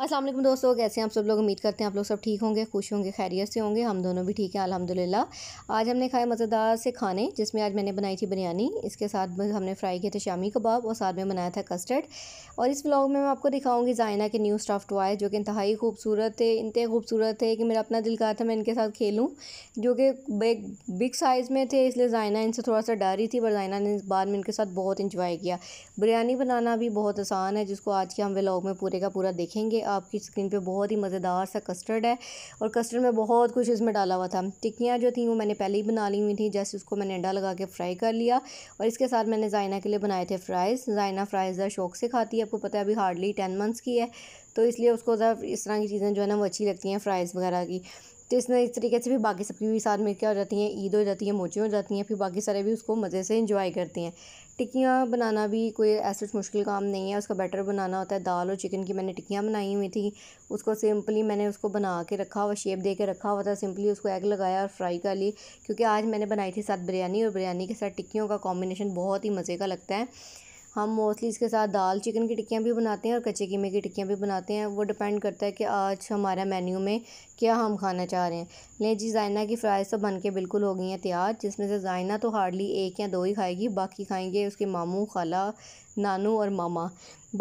असलम दोस्तों कैसे हैं आप सब लोग उम्मीद करते हैं आप लोग सब ठीक होंगे खुश होंगे खैरियत से होंगे हम दोनों भी ठीक हैं अल्हम्दुलिल्लाह आज हमने खाए मज़ेदार से खाने जिसमें आज मैंने बनाई थी बिरयानी इसके साथ हमने फ्राई किए थे शामी कबाब और साथ में बनाया था कस्टर्ड और इस ब्लॉग में मैं आपको दिखाऊँगी जायना के न्यू स्टाफ टॉय जो कि इंतहाई खूबसूरत थे इतने खूबसूरत थे कि मेरा अपना दिल कहा था मैं इनके साथ खेलूँ जो कि बिग साइज़ में थे इसलिए जायना इनसे थोड़ा सा डर ही थी पर जायना ने बाद में इनके साथ बहुत इंजॉय किया बिरयानी बनाना भी बहुत आसान है जिसको आज के हम ब्लॉग में पूरे का पूरा देखेंगे आपकी स्क्रीन पे बहुत ही मज़ेदार सा कस्टर्ड है और कस्टर्ड में बहुत कुछ इसमें डाला हुआ था टिक्कियाँ जो थी वो मैंने पहले ही बना ली हुई थी जस्ट उसको मैंने अंडा लगा के फ्राई कर लिया और इसके साथ मैंने जायना के लिए बनाए थे फ्राइज़ जायना फ्राइज़ ज़रा शौक से खाती है आपको पता है अभी हार्डली टेन मंथ्स की है तो इसलिए उसको इस तरह की चीज़ें जो है ना वो अच्छी लगती हैं फ्राइज़ वगैरह की तो इस इस तरीके से भी बाकी सबकी भी साथ में क्या हो जाती हैं ईद हो जाती है मोची हो जाती हैं फिर बाकी सारे भी उसको मज़े से इंजॉय करती हैं टिक्कियाँ बनाना भी कोई ऐसा मुश्किल काम नहीं है उसका बैटर बनाना होता है दाल और चिकन की मैंने टिक्कियाँ बनाई हुई थी उसको सिंपली मैंने उसको बना के रखा हुआ शेप दे के रखा हुआ था सिंपली उसको एग लगाया और फ्राई कर ली क्योंकि आज मैंने बनाई थी साथ बिरयानी और बिरयानी के साथ टिक्कियों का कॉम्बिनेशन बहुत ही मज़े का लगता है हम मोस्टली इसके साथ दाल चिकन की टिक्कियाँ भी बनाते हैं और कच्चे कीमे की टिक्कियाँ भी बनाते हैं वो डिपेंड करता है कि आज हमारा मेन्यू में क्या हम खाना चाह रहे हैं लें जी जायना की फ्राइज़ तो बन के बिल्कुल हो गई हैं तैयार जिसमें से जायना तो हार्डली एक या दो ही खाएगी बाकी खाएंगे उसके मामू खाला नानू और मामा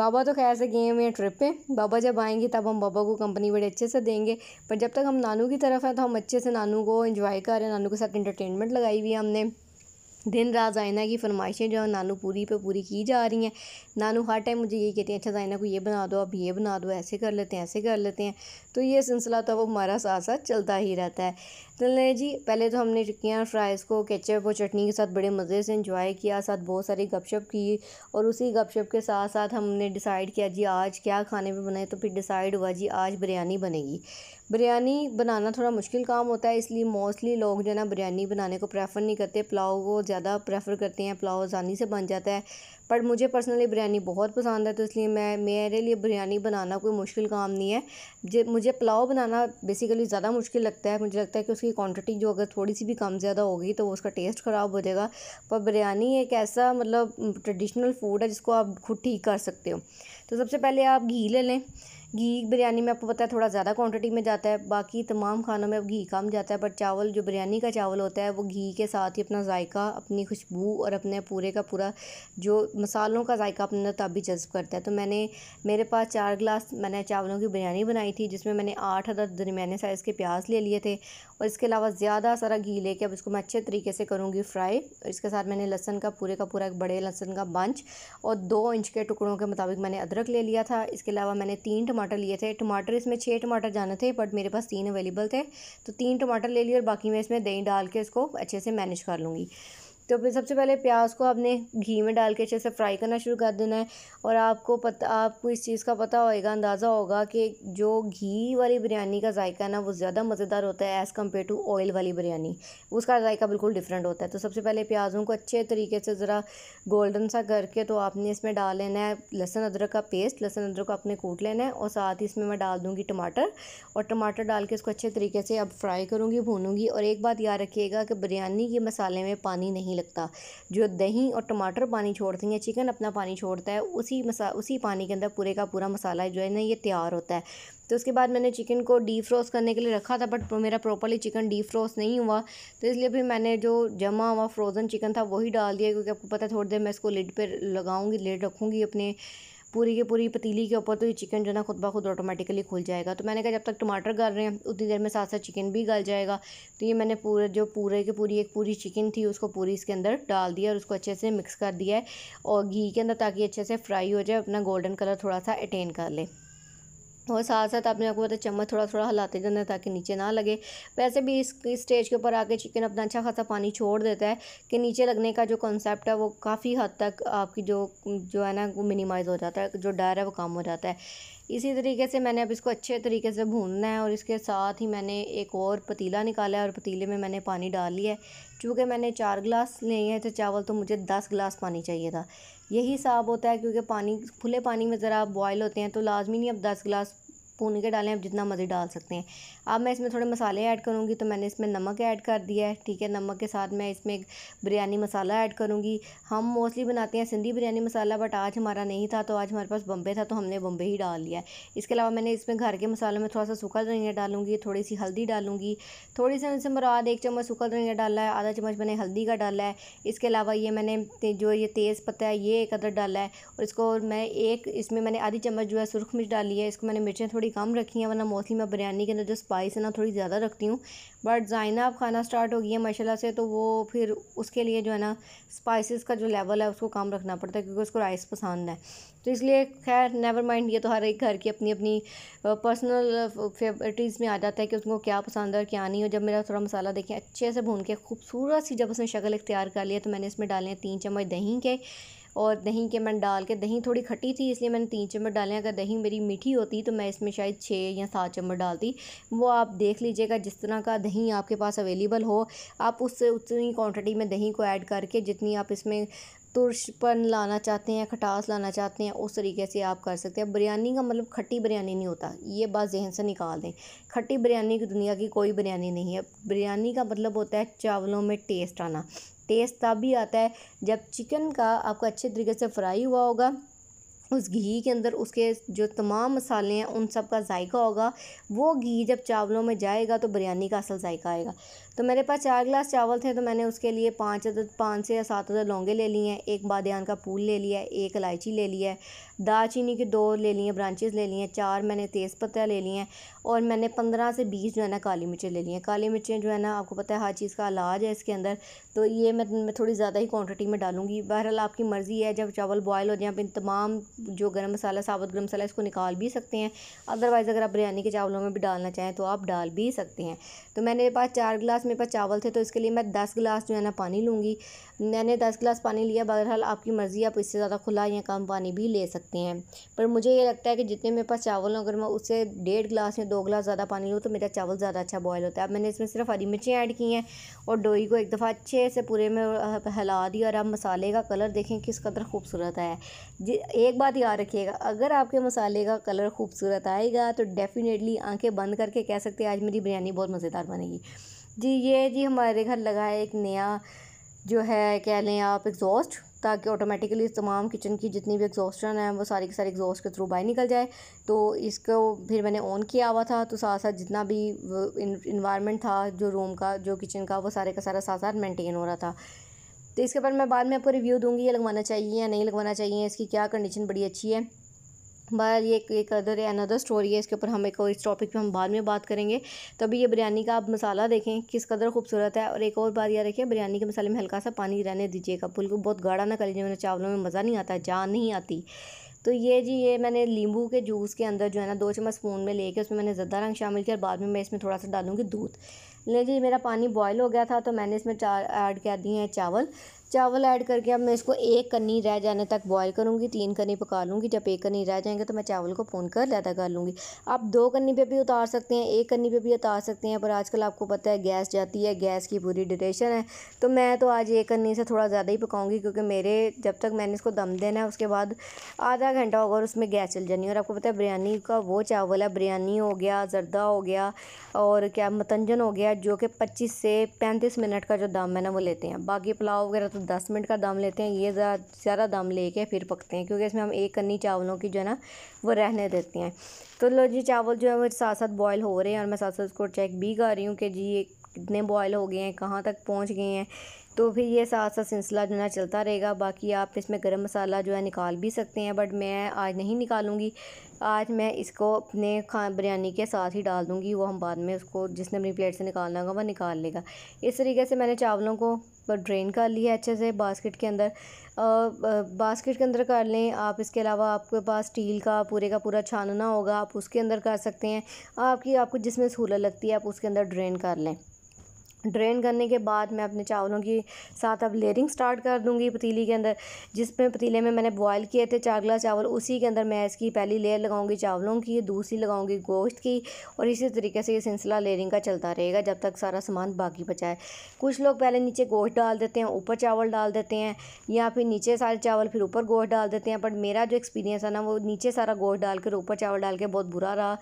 बाबा तो खैर से गए हुए हैं ट्रिप पे बाबा जब आएंगे तब हम बाबा को कंपनी बड़े अच्छे से देंगे पर जब तक हम नानू की तरफ हैं तो हम अच्छे से नानू को इन्जॉय कर रहे हैं नानू के साथ इंटरटेनमेंट लगाई हुई है हमने दिन रात जायना की फरमाइशें जो है नानू पूरी पे पूरी की जा रही हैं नानू हर टाइम मुझे यही कहती हैं अच्छा जायना को ये बना दो अब ये बना दो ऐसे कर लेते हैं ऐसे कर लेते हैं तो ये सिलसिला तो अब हमारा साथ साथ चलता ही रहता है चले जी पहले तो हमने टिक्कियाँ और फ्राइज़ को केचप और चटनी के साथ बड़े मज़े से इंजॉय किया साथ बहुत सारी गपशप की और उसी गपशप के साथ साथ हमने डिसाइड किया जी आज क्या खाने में बनाए तो फिर डिसाइड हुआ जी आज बिरयानी बनेगी बिरयानी बनाना थोड़ा मुश्किल काम होता है इसलिए मोस्टली लोग जो है ना बिरयानी बनाने को प्रेफर नहीं करते पुलाव को ज़्यादा प्रेफर करते हैं पुलाव आसानी से बन जाता है पर मुझे पर्सनली बिरयानी बहुत पसंद है तो इसलिए मैं मेरे लिए बिरयानी बनाना कोई मुश्किल काम नहीं है जे मुझे पुलाव बनाना बेसिकली ज़्यादा मुश्किल लगता है मुझे लगता है कि उसकी क्वांटिटी जो अगर थोड़ी सी भी कम ज़्यादा होगी तो उसका टेस्ट ख़राब हो जाएगा पर बिरयानी एक ऐसा मतलब ट्रेडिशनल फूड है जिसको आप खुद ठीक कर सकते हो तो सबसे पहले आप घी ले लें घी बिरयानी में आपको पता है थोड़ा ज़्यादा क्वांटिटी में जाता है बाकी तमाम खानों में अब घी कम जाता है बट चावल जो बिरयानी का चावल होता है वो घी के साथ ही अपना जायका अपनी खुशबू और अपने पूरे का पूरा जो मसालों का जायका अपने तब भी जज्ब करता है तो मैंने मेरे पास चार गिलास मैंने चावलों की बिरयानी बनाई थी जिसमें मैंने आठ अदर दरमियाने साइज़ के प्याज ले लिए थे और इसके अलावा ज़्यादा सारा घी लेके अब इसको मैं अच्छे तरीके से करूँगी फ्राई और इसके साथ मैंने लहसन का पूरे का पूरा एक बड़े लहसन का बंच और दो इंच के टुकड़ों के मुताबिक मैंने अदरक ले लिया था इसके अलावा मैंने तीन टमाटर लिए थे टमाटर इसमें छः टमाटर जाना थे बट मेरे पास तीन अवेलेबल थे तो तीन टमाटर ले लिए और बाकी मैं इसमें दही डाल के इसको अच्छे से मैनेज कर लूँगी तो फिर सबसे पहले प्याज को आपने घी में डाल के अच्छे से फ्राई करना शुरू कर देना है और आपको पता आपको इस चीज़ का पता होएगा अंदाज़ा होगा कि जो घी वाली बिरयानी का जायका ना वो ज़्यादा मज़ेदार होता है एज़ कम्पेयर टू ऑयल वाली बिरयानी उसका जायका बिल्कुल डिफरेंट होता है तो सबसे पहले प्याज़ों को अच्छे तरीके से ज़रा गोल्डन सा करके तो आपने इसमें डाल लेना है लहसुन अदरक का पेस्ट लहसुन अदरक को आपने कूट लेना है और साथ ही इसमें मैं डाल दूँगी टमाटर और टमाटर डाल के इसको अच्छे तरीके से अब फ्राई करूँगी भूनूंगी और एक बात याद रखिएगा कि बिरयानी के मसाले में पानी नहीं लगता जो दही और टमाटर पानी छोड़ती हैं चिकन अपना पानी छोड़ता है उसी मसा उसी पानी के अंदर पूरे का पूरा मसाला जो है ना ये तैयार होता है तो उसके बाद मैंने चिकन को डीप फ्रोस्ट करने के लिए रखा था बट मेरा प्रॉपरली चिकन डीप फ्रोस्ट नहीं हुआ तो इसलिए फिर मैंने जो जमा हुआ फ्रोज़न चिकन था वही डाल दिया क्योंकि आपको पता है थोड़ी देर मैं इसको लिड पर लगाऊंगी लिड रखूँगी अपने पूरी की पूरी पतीली के ऊपर तो ये चिकन जो है ना खुद ब खुद ऑटोमेटिकली खुल जाएगा तो मैंने कहा जब तक टमाटर गल रहे हैं उतनी देर में साथ साथ चिकन भी गल जाएगा तो ये मैंने पूरे जो पूरे की पूरी एक पूरी चिकन थी उसको पूरी इसके अंदर डाल दिया और उसको अच्छे से मिक्स कर दिया है और घी के अंदर ताकि अच्छे से फ्राई हो जाए अपना गोल्डन कलर थोड़ा सा अटेन कर ले और साथ साथ आपने आपको पता चम्मच थोड़ा थोड़ा हिलाते जाना है ताकि नीचे ना लगे वैसे भी इस स्टेज के ऊपर आके चिकन अपना अच्छा खासा पानी छोड़ देता है कि नीचे लगने का जो कॉन्सेप्ट है वो काफ़ी हद तक आपकी जो जो है ना वो मिनिमाइज़ हो जाता है जो डर है वो कम हो जाता है इसी तरीके से मैंने अब इसको अच्छे तरीके से भूनना है और इसके साथ ही मैंने एक और पतीला निकाला है और पतीले में मैंने पानी डाल लिया है चूँकि मैंने चार गिलास लिए हैं तो चावल तो मुझे दस गिलास पानी चाहिए था यही हिसाब होता है क्योंकि पानी खुले पानी में ज़रा आप बॉयल होते हैं तो लाजमी नहीं आप दस गिलास पुन के डालें आप जितना मर्ज़ी डाल सकते हैं अब मैं इसमें थोड़े मसाले ऐड करूँगी तो मैंने इसमें नमक ऐड कर दिया है ठीक है नमक के साथ मैं इसमें एक बिरयानी मसाला ऐड करूँगी हम मोस्टली बनाते हैं सिंधी बिरयानी मसाला बट आज हमारा नहीं था तो आज हमारे पास बम्बे था तो हमने बम्बे ही डाल लिया इसके अलावा मैंने इसमें घर के मसालों में थोड़ा सा सूखा धनिया डालूंगी थोड़ी सी हल्दी डालूंगी थोड़ी सी उनसे मुराद एक चम्मच सूखा धनिया डाला है आधा चम्मच मैंने हल्दी का डाला है इसके अलावा ये मैंने जो ये तेज़ पत्ता है ये एक अदर डाला है और इसको मैं एक इसमें मैंने आधी चम्मच जो है सुरख मिर्च डाली है इसको मैंने मिर्चें थोड़ी कम रखी हैं वरना मोस्टली मैं बिरयानी के अंदर जो स्पाइस इसे ना थोड़ी ज़्यादा रखती हूँ बट जाइना अब खाना स्टार्ट हो गई है माशाला से तो वो फिर उसके लिए जो है ना स्पाइसेस का जो लेवल है उसको कम रखना पड़ता है क्योंकि उसको राइस पसंद है तो इसलिए खैर नेवर माइंड ये तो हर एक घर की अपनी अपनी पर्सनल फेवरेटीज़ में आ जाता है कि उसको क्या पसंद है और क्या नहीं हो जब मेरा थोड़ा मसाला देखें अच्छे से भून के खूबसूरत सी जब उसने शक्ल इख्तियार कर लिया तो मैंने इसमें डाले तीन चम्मच दही के और दही के मैंने डाल के दही थोड़ी खट्टी थी इसलिए मैंने तीन चम्मच डाले अगर दही मेरी मीठी होती तो मैं इसमें शायद छः या सात चम्मच डालती वो आप देख लीजिएगा जिस तरह का दही आपके पास अवेलेबल हो आप उससे उतनी क्वान्टिटी में दही को ऐड करके जितनी आप इसमें तुरशपन लाना चाहते हैं खटास लाना चाहते हैं उस तरीके से आप कर सकते हैं बिरयानी का मतलब खट्टी बिरयानी नहीं होता ये बात जहन से निकाल दें खट्टी बिरयानी की दुनिया की कोई बिरयानी नहीं है बिरयानी का मतलब होता है चावलों में टेस्ट आना टेस्ट तभी आता है जब चिकन का आपको अच्छे तरीके से फ्राई हुआ होगा उस घी के अंदर उसके जो तमाम मसाले हैं उन सब का जायका होगा वो घी जब चावलों में जाएगा तो बिरयानी का असल जायका आएगा तो मेरे पास चार गिलास चावल थे तो मैंने उसके लिए पाँच अदद पाँच से या सात अदद लौंगे ले लिए हैं एक बादन का फूल ले लिया है एक इलायची ले लिया है दालचीनी के दो ले लिए ब्रांचेस ले लिए चार मैंने तेज़पत्ता ले लिए हैं और मैंने पंद्रह से बीस जो है ना काली मिर्चें ले ली हैं काली मिर्चें जो है ना आपको पता है हर चीज़ का इलाज है इसके अंदर तो ये मैं, मैं थोड़ी ज़्यादा ही क्वान्टिटी में डालूंगी बहरहाल आपकी मर्ज़ी है जब चावल बॉयल हो जाए आप इन तमाम जो गर्म मसाला साबुत गर्म मसाला इसको निकाल भी सकते हैं अदरवाइज़ अगर आप बिरयानी के चावलों में भी डालना चाहें तो आप डाल भी सकते हैं तो मैंने पास चार गिलास मेरे पास चावल थे तो इसके लिए मैं दस गिलास जो है ना पानी लूँगी मैंने दस गिलास पानी लिया बहरहाल आपकी मर्ज़ी आप इससे ज़्यादा खुला या कम पानी भी ले सकते सकते हैं पर मुझे ये लगता है कि जितने मेरे पास चावल अगर मैं उससे डेढ़ गिलास या दो गिलास ज़्यादा पानी लूँ तो मेरा चावल ज़्यादा अच्छा बॉयल होता है अब मैंने इसमें सिर्फ हरी मिर्चें ऐड की हैं और डोई को एक दफ़ा अच्छे से पूरे में हिला दिया और आप मसाले का कलर देखें किस कदर खूबसूरत है एक बात याद रखिएगा अगर आपके मसाले का कलर खूबसूरत आएगा तो डेफ़िनेटली आँखें बंद करके कह सकते हैं आज मेरी बिरयानी बहुत मज़ेदार बनेगी जी ये जी हमारे घर लगा है एक नया जो है कह लें आप एग्जॉस्ट ताकि ऑटोमेटिकली तमाम किचन की जितनी भी एग्जॉस्टन है वो सारी की सारी एग्जॉस्ट के थ्रू बाहर निकल जाए तो इसको फिर मैंने ऑन किया हुआ था तो साथ साथ जितना भी इन्वायरमेंट था जो रूम का जो किचन का वो सारे का सारा साथ साथ मेनटेन हो रहा था तो इसके बाद मैं बाद में आपको रिव्यू दूंगी ये लगवाना चाहिए या नहीं लगवाना चाहिए इसकी क्या कंडीशन बड़ी अच्छी है बहर ये एक अदर अनदर स्टोरी है इसके ऊपर हम एक और इस टॉपिक पे हम बाद में बात करेंगे तो अभी ये बिरयानी का आप मसाला देखें किस कदर खूबसूरत है और एक और बात यह रखिए बिरयानी के मसाले में हल्का सा पानी रहने दीजिएगा बिल्कुल बहुत गाढ़ा ना कर लीजिए मैंने चावलों में मज़ा नहीं आता जान नहीं आती तो ये जी ये मैंने नींबू के जूस के अंदर जो है ना दो चम्मच स्पून में लेके उसमें मैंने ज़्यादा रंग शामिल किया और बाद में मैं इसमें थोड़ा सा डालूंगी दूध ले जी मेरा पानी बॉयल हो गया था तो मैंने इसमें चार ऐड कर दिए हैं चावल चावल ऐड करके अब मैं इसको एक कन्नी रह जाने तक बॉईल करूँगी तीन कन्नी पका लूँगी जब एक कन्नी रह जाएंगे तो मैं चावल को भून कर ज्यादा कर लूँगी आप दो कन्नी पे भी उतार सकते हैं एक कन्नी पे भी उतार सकते हैं पर आजकल आपको पता है गैस जाती है गैस की पूरी ड्यूरेशन है तो मैं तो आज एक कन्नी से थोड़ा ज़्यादा ही पकाऊँगी क्योंकि मेरे जब तक मैंने इसको दम देना है उसके बाद आधा घंटा होगा और उसमें गैस चल जानी और आपको पता है बिरयानी का वो चावल है बिरयानी हो गया जर्दा हो गया और क्या मतंजन हो गया जो कि पच्चीस से पैंतीस मिनट का जो दम है ना वो लेते हैं बाकी पुलाव वगैरह तो दस मिनट का दम लेते हैं ये ज़्यादा दम लेके फिर पकते हैं क्योंकि इसमें हम एक कन्नी चावलों की जो है ना वो रहने देते हैं तो लो जी चावल जो है वो साथ साथ बॉयल हो रहे हैं और मैं साथ साथ उसको चेक भी कर रही हूँ कि जी ये कितने बॉयल हो गए हैं कहाँ तक पहुँच गए हैं तो फिर ये साथ साथ सिलसिला जो है चलता रहेगा बाकी आप इसमें गर्म मसाला जो है निकाल भी सकते हैं बट मैं आज नहीं निकालूंगी आज मैं इसको अपने खा बिरयानी के साथ ही डाल दूंगी वो हम बाद में उसको जिसने अपनी प्लेट से निकालना होगा वह निकाल लेगा इस तरीके से मैंने चावलों को पर ड्रेन कर है अच्छे से बास्केट के अंदर बास्केट के अंदर कर लें आप इसके अलावा आपके पास स्टील का पूरे का पूरा छानना होगा आप उसके अंदर कर सकते हैं आपकी आपको जिसमें सहूलत लगती है आप उसके अंदर ड्रेन कर लें ड्रेन करने के बाद मैं अपने चावलों के साथ अब लेयरिंग स्टार्ट कर दूंगी पतीली के अंदर जिसमें पतीले में मैंने बॉयल किए थे चार गिलास चावल उसी के अंदर मैं इसकी पहली लेयर लगाऊंगी चावलों की दूसरी लगाऊंगी गोश्त की और इसी तरीके से ये सिलसिला लेयरिंग का चलता रहेगा जब तक सारा सामान बाकी बचाए कुछ लोग पहले नीचे गोश्त डाल देते हैं ऊपर चावल डाल देते हैं या फिर नीचे सारे चावल फिर ऊपर गोश्त डाल देते हैं बट मेरा जो एक्सपीरियंस है ना वो नीचे सारा गोश्त डाल कर ऊपर चावल डाल के बहुत बुरा रहा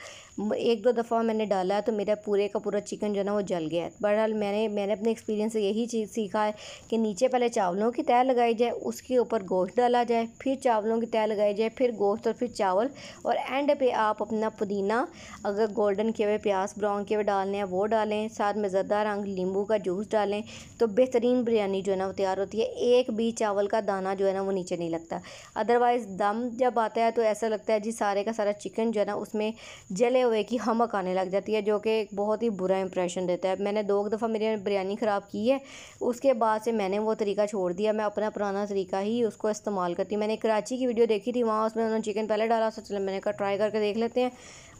एक दो दफ़ा मैंने डाला तो मेरा पूरे का पूरा चिकन जो है ना वो जल गया बहरहाल मैं मैंने मैंने अपने एक्सपीरियंस से यही चीज़ सीखा है कि नीचे पहले चावलों की तय लगाई जाए उसके ऊपर गोश्त डाला जाए फिर चावलों की तय लगाई जाए फिर गोश्त और फिर चावल और एंड पे आप अपना पुदीना अगर गोल्डन के हुए प्याज ब्राउन के हुए डालने हैं वो डालें साथ में ज़रदा रंग नींबू का जूस डालें तो बेहतरीन बिरयानी जो है ना वो तैयार होती है एक भी चावल का दाना जो है ना वो नीचे नहीं लगता अदरवाइज़ दम जब आता है तो ऐसा लगता है जी सारे का सारा चिकन जो है ना उसमें जले हुए की हमक आने लग जाती है जो कि बहुत ही बुरा इंप्रेशन देता है मैंने दो दफ़ा मेरी बिरयानी ख़राब की है उसके बाद से मैंने वो तरीका छोड़ दिया मैं अपना पुराना तरीका ही उसको इस्तेमाल करती हूँ मैंने कराची की वीडियो देखी थी वहाँ उसमें उन्होंने चिकन पहले डाला था चलो मैंने कहा ट्राई करके देख लेते हैं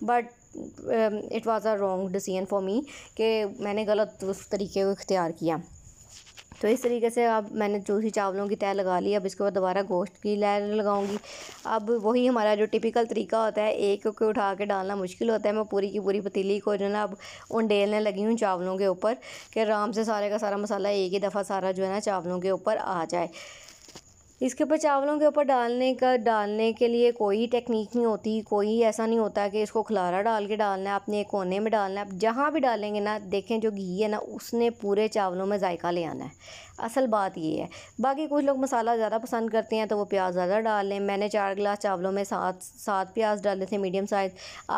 but it was a wrong decision for me कि मैंने गलत उस तरीके को इख्तियार किया तो इस तरीके से अब मैंने चूसी चावलों की तय लगा ली अब इसके बाद दोबारा गोश्त की लय लगाऊंगी अब वही हमारा जो टिपिकल तरीका होता है एक को उठा के डालना मुश्किल होता है मैं पूरी की पूरी पतीली को जो ना अब उंडेलने लगी हूँ चावलों के ऊपर कि आराम से सारे का सारा मसाला एक ही दफ़ा सारा जो है ना चावलों के ऊपर आ जाए इसके ऊपर चावलों के ऊपर डालने का डालने के लिए कोई टेक्निक नहीं होती कोई ऐसा नहीं होता कि इसको खलारा डाल के डालना है अपने कोने में डालना है आप जहाँ भी डालेंगे ना देखें जो घी है ना उसने पूरे चावलों में जायका ले आना है असल बात ये है बाकी कुछ लोग मसाला ज़्यादा पसंद करते हैं तो वो प्याज ज़्यादा डाल लें मैंने चार गिलास चावलों में सात सात प्याज डाले थे मीडियम साइज़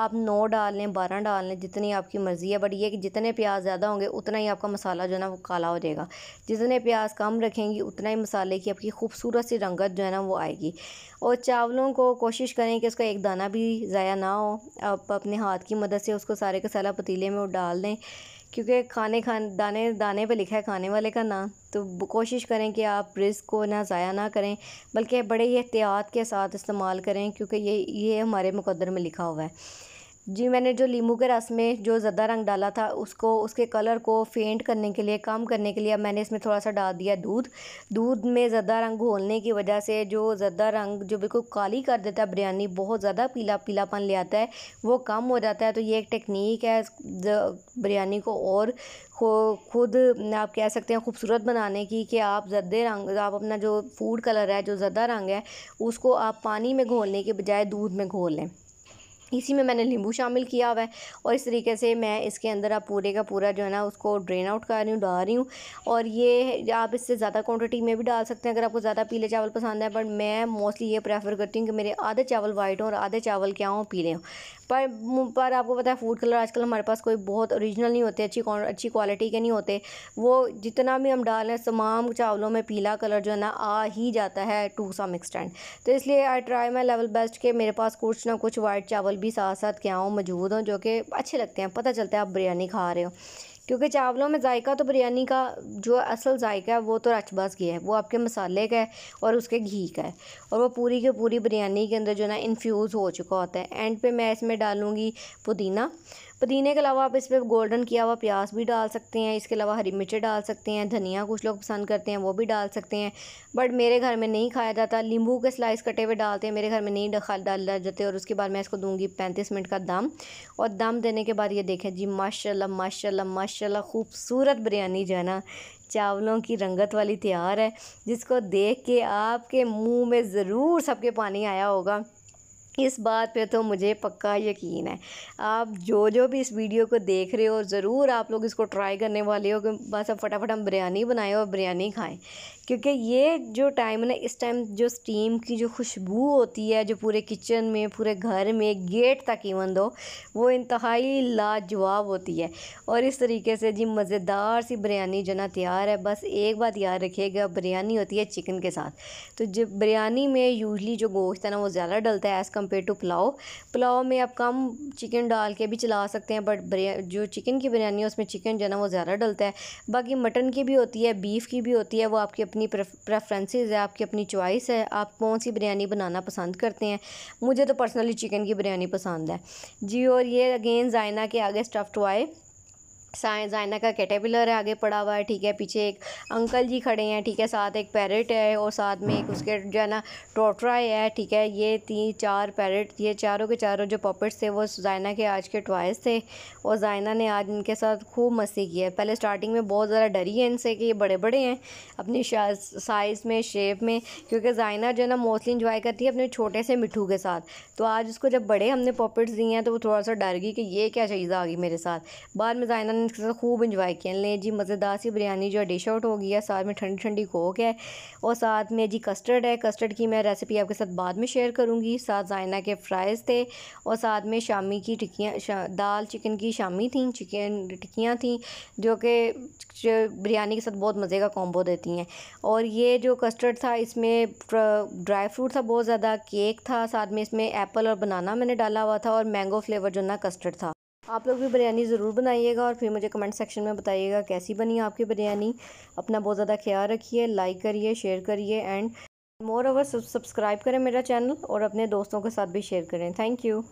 आप नौ डाल लें बारह डाल लें जितनी आपकी मर्ज़ी है बट ये कि जितने प्याज ज़्यादा होंगे उतना ही आपका मसाला जो है ना वो काला हो जाएगा जितने प्याज कम रखेंगी उतना ही मसाले की आपकी खूबसूरत सी रंगत जो है ना वो आएगी और चावलों को कोशिश करें कि उसका एक दाना भी ज़ाया ना हो आप अपने हाथ की मदद से उसको सारे का सारा पतीले में डाल दें क्योंकि खाने खान दाने दाने पे लिखा है खाने वाले का नाम तो कोशिश करें कि आप रिस्क को ना ज़ाया ना करें बल्कि बड़े ही एहतियात के साथ इस्तेमाल करें क्योंकि ये ये हमारे मुकदर में लिखा हुआ है जी मैंने जो लीमू के रस में जो ज़्यादा रंग डाला था उसको उसके कलर को फेंट करने के लिए कम करने के लिए अब मैंने इसमें थोड़ा सा डाल दिया दूध दूध में ज़्यादा रंग घोलने की वजह से जो ज़्यादा रंग जो बिल्कुल काली कर देता है बिरयानी बहुत ज़्यादा पीला पीलापन ले आता है वो कम हो जाता है तो ये एक टेक्निक है बिरयानी को और खुद आप कह सकते हैं खूबसूरत बनाने की कि आप ज़्यादा रंग आप अपना जो फूड कलर है जो ज़्यादा रंग है उसको आप पानी में घोलने के बजाय दूध में घोल लें इसी में मैंने नींबू शामिल किया हुआ है और इस तरीके से मैं इसके अंदर आप पूरे का पूरा जो है ना उसको ड्रेन आउट कर रही हूँ डाल रही हूँ और ये आप इससे ज़्यादा क्वांटिटी में भी डाल सकते हैं अगर आपको ज़्यादा पीले चावल पसंद है बट मैं मोस्टली ये प्रेफर करती हूँ कि मेरे आधे चावल वाइट हों और आधे चावल क्या हों पीले हों पर पर आपको पता है फूड कलर आजकल हमारे पास कोई बहुत ओरिजिनल नहीं होते अच्छी अच्छी क्वालिटी के नहीं होते वो जितना भी हम डालें तमाम चावलों में पीला कलर जो है ना आ ही जाता है टू सम एक्सटेंड तो इसलिए I try my level best के मेरे पास कुछ ना कुछ वाइट चावल भी साथ साथ क्या हों मौजूद हों जो कि अच्छे लगते हैं पता चलता है आप बिरयानी खा रहे हो क्योंकि चावलों में जायका तो बिरयानी का जो असल जायका है वो तो रचबास की है वो आपके मसाले का है और उसके घी का है और वो पूरी की पूरी बिरयानी के अंदर जो ना इन्फ्यूज़ हो चुका होता है एंड पे मैं इसमें डालूँगी पुदीना पुदीने के अलावा आप इस पर गोल्डन किया हुआ प्याज भी डाल सकते हैं इसके अलावा हरी मिर्चें डाल सकते हैं धनिया कुछ लोग पसंद करते हैं वो भी डाल सकते हैं बट मेरे घर में नहीं खाया जाता नींबू के स्लाइस कटे हुए डालते हैं मेरे घर में नहीं डाल जाते और उसके बाद मैं इसको दूँगी पैंतीस मिनट का दम और दम देने के बाद ये देखें जी माशा माशा माशा खूबसूरत बिरयानी जो है ना चावलों की रंगत वाली तैयार है जिसको देख के आपके मुँह में ज़रूर सबके पानी आया होगा इस बात पे तो मुझे पक्का यकीन है आप जो जो भी इस वीडियो को देख रहे हो ज़रूर आप लोग इसको ट्राई करने वाले हो कि बस अब फटाफट हम बिरयानी बनाएं और बिरयानी खाएं क्योंकि ये जो टाइम है ना इस टाइम जो स्टीम की जो खुशबू होती है जो पूरे किचन में पूरे घर में गेट तक इवन दो वो इंतहाई लाजवाब होती है और इस तरीके से जी मज़ेदार सी बिरयानी जो ना तैयार है बस एक बात याद रखिएगा बिरयानी होती है चिकन के साथ तो जब बिरयानी में यूजली जो गोश्त है ना वो ज़्यादा डलता है as compare to pulao pulao में आप कम चिकन डाल के भी चला सकते हैं बट जो चिकन की बिरयानी है उसमें चिकन जो है ना वो ज़्यादा डलता है बाकी मटन की भी होती है बीफ की भी होती है वो आपकी अपनी प्रेफरेंसेस है आपकी अपनी चॉइस है आप कौन सी बिरयानी बनाना पसंद करते हैं मुझे तो पर्सनली चिकन की बिरयानी पसंद है जी और ये अगेन जायना के आगे हुआ है जाइना का कैटेबुलर है आगे पड़ा हुआ है ठीक है पीछे एक अंकल जी खड़े हैं ठीक है साथ एक पैरेट है और साथ में एक उसके जो है ना टोटरा है ठीक है ये तीन चार पैरेट ये चारों के चारों जो पॉपेट्स थे वो जाइना के आज के टॉयस थे और जाइना ने आज इनके साथ खूब मस्ती की है पहले स्टार्टिंग में बहुत ज़्यादा डरी है इनसे कि ये बड़े बड़े हैं अपनी साइज़ में शेप में क्योंकि जायना जो है ना मोस्टली इंजॉय करती है अपने छोटे से मिठू के साथ तो आज उसको जब बड़े हमने पॉपेट्स दिए हैं तो वो थोड़ा सा डर गई कि ये क्या चीज़ आ गई मेरे साथ बाद में जाइना इसके साथ खूब इंजॉय किया लें जी मज़ेदार सी बिरयानी जो है डिश आउट हो है साथ में ठंडी ठंडी कोक है और साथ में जी कस्टर्ड है कस्टर्ड की मैं रेसिपी आपके साथ बाद में शेयर करूँगी साथ जायना के फ्राइज़ थे और साथ में शामी की टिक्कियाँ शा, दाल चिकन की शामी थी चिकन टिक्कियाँ थी जो कि बिरयानी के साथ बहुत मज़े का कॉम्बो देती हैं और ये जो कस्टर्ड था इसमें ड्राई फ्रूट था बहुत ज़्यादा केक था साथ में इसमें एप्पल और बनाना मैंने डाला हुआ था और मैंगो फ्लेवर जो ना कस्टर्ड था आप लोग भी बिरयानी ज़रूर बनाइएगा और फिर मुझे कमेंट सेक्शन में बताइएगा कैसी बनी आपकी बिरयानी अपना बहुत ज़्यादा ख्याल रखिए लाइक करिए शेयर करिए एंड मोर ओवर सब्सक्राइब करें मेरा चैनल और अपने दोस्तों के साथ भी शेयर करें थैंक यू